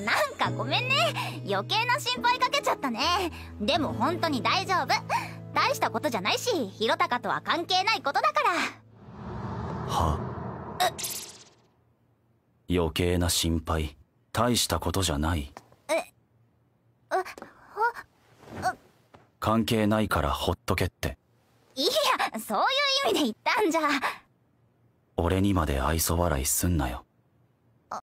なんかごめんね余計な心配かけちゃったねでも本当に大丈夫大したことじゃないし弘隆とは関係ないことだからは余計な心配大したことじゃない関係ないからほっとけっていやそういう意味で言ったんじゃ俺にまで愛想笑いすんなよ